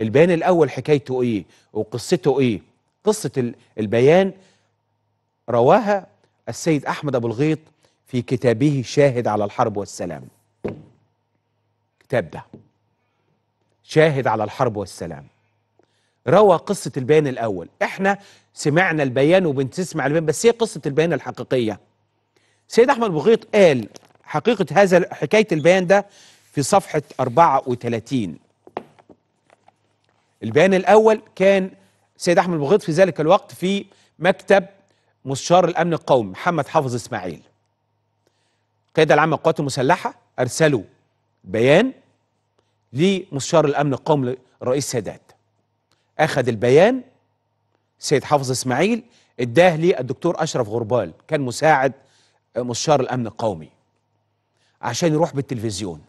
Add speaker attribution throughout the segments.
Speaker 1: البيان الأول حكايته إيه وقصته إيه قصة البيان رواها السيد أحمد أبو الغيط في كتابه شاهد على الحرب والسلام الكتاب ده شاهد على الحرب والسلام روى قصة البيان الأول احنا سمعنا البيان وبنسمع البيان بس هي قصة البيان الحقيقية سيد أحمد بغيط قال حقيقة هذا حكاية البيان ده في صفحة 34 البيان الأول كان سيد أحمد بغيض في ذلك الوقت في مكتب مستشار الأمن القومي محمد حافظ إسماعيل القيادة العامة للقوات المسلحة أرسلوا بيان لمستشار الأمن القومي الرئيس سادات أخذ البيان سيد حافظ إسماعيل اداه للدكتور أشرف غربال كان مساعد مستشار الأمن القومي عشان يروح بالتلفزيون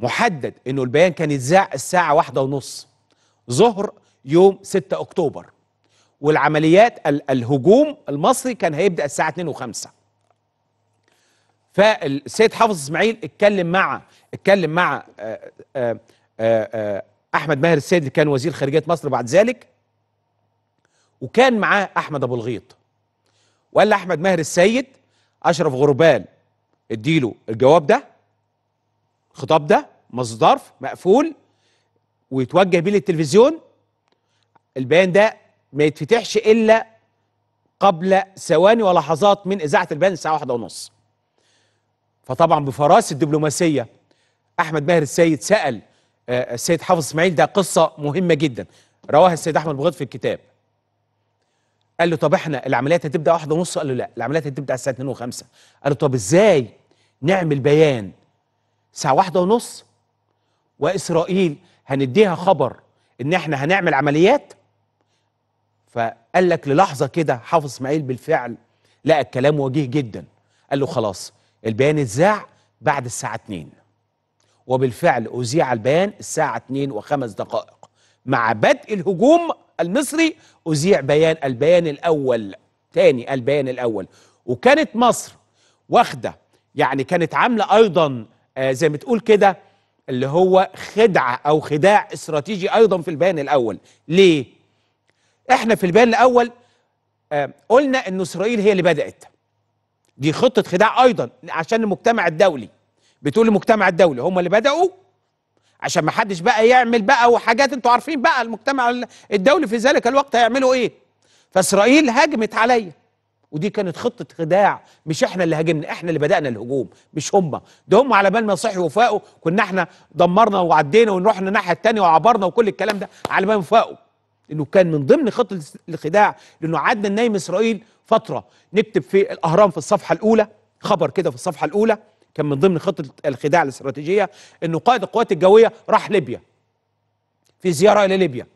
Speaker 1: محدد انه البيان كان يتذاع الساعه واحدة ونص ظهر يوم 6 اكتوبر والعمليات الهجوم المصري كان هيبدا الساعه 2 و5 فالسيد حافظ اسماعيل اتكلم مع اتكلم مع آآ آه، آآ آه، آآ آه، احمد ماهر السيد اللي كان وزير خارجيه مصر بعد ذلك وكان معاه احمد ابو الغيط وقال لاحمد ماهر السيد اشرف غربال اديله الجواب ده الخطاب ده مصدر مقفول ويتوجه بيه للتلفزيون البيان ده ما يتفتحش الا قبل ثواني ولحظات من اذاعه البيان الساعه واحدة ونص فطبعا بفراسه الدبلوماسيه احمد ماهر السيد سال آه، السيد حافظ اسماعيل ده قصه مهمه جدا رواها السيد احمد بغيض في الكتاب قال له طب احنا العمليات هتبدا واحدة ونص قال له لا العمليات هتبدا الساعه 2 و5 قال له طب ازاي نعمل بيان الساعه واحدة ونص واسرائيل هنديها خبر ان احنا هنعمل عمليات فقال لك للحظه كده حافظ اسماعيل بالفعل لقى الكلام وجيه جدا قال له خلاص البيان اتذاع بعد الساعه 2 وبالفعل اذيع البيان الساعه 2 وخمس دقائق مع بدء الهجوم المصري اذيع بيان البيان الاول تاني البيان الاول وكانت مصر واخده يعني كانت عامله ايضا آه، زي ما تقول كده اللي هو خدعه او خداع استراتيجي ايضا في البيان الاول ليه احنا في البيان الاول آه، قلنا ان اسرائيل هي اللي بدات دي خطه خداع ايضا عشان المجتمع الدولي بتقول المجتمع الدولي هم اللي بداوا عشان ما حدش بقى يعمل بقى وحاجات انتوا عارفين بقى المجتمع الدولي في ذلك الوقت هيعملوا ايه فاسرائيل هاجمت عليا ودي كانت خطه خداع مش احنا اللي هاجمنا احنا اللي بدانا الهجوم مش هم ده هم على بال ما صحوا وفاقوا كنا احنا دمرنا وعدينا ورحنا الناحيه التانية وعبرنا وكل الكلام ده على بال ما فاقوا انه كان من ضمن خطه الخداع لانه قعدنا ننايم اسرائيل فتره نكتب في الاهرام في الصفحه الاولى خبر كده في الصفحه الاولى كان من ضمن خطه الخداع الاستراتيجيه انه قائد القوات الجويه راح ليبيا في زياره الى ليبيا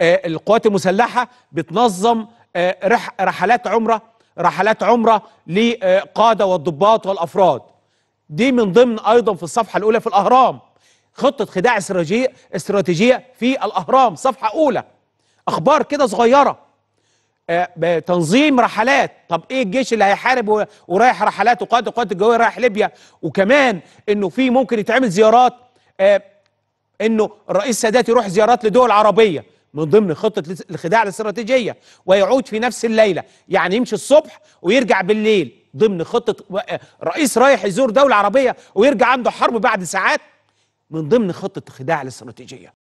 Speaker 1: آه القوات المسلحه بتنظم آه، رحلات عمره رحلات عمره لقاده والضباط والافراد دي من ضمن ايضا في الصفحه الاولى في الاهرام خطه خداع استراتيجيه في الاهرام صفحه اولى اخبار كده صغيره آه، تنظيم رحلات طب ايه الجيش اللي هيحارب ورايح رحلات وقاده القوات الجويه رايح ليبيا وكمان انه في ممكن يتعمل زيارات آه، انه الرئيس السادات يروح زيارات لدول عربيه من ضمن خطه الخداع الاستراتيجيه ويعود في نفس الليله يعني يمشي الصبح ويرجع بالليل ضمن خطه آه، رئيس رايح يزور دوله عربيه ويرجع عنده حرب بعد ساعات من ضمن خطه الخداع الاستراتيجيه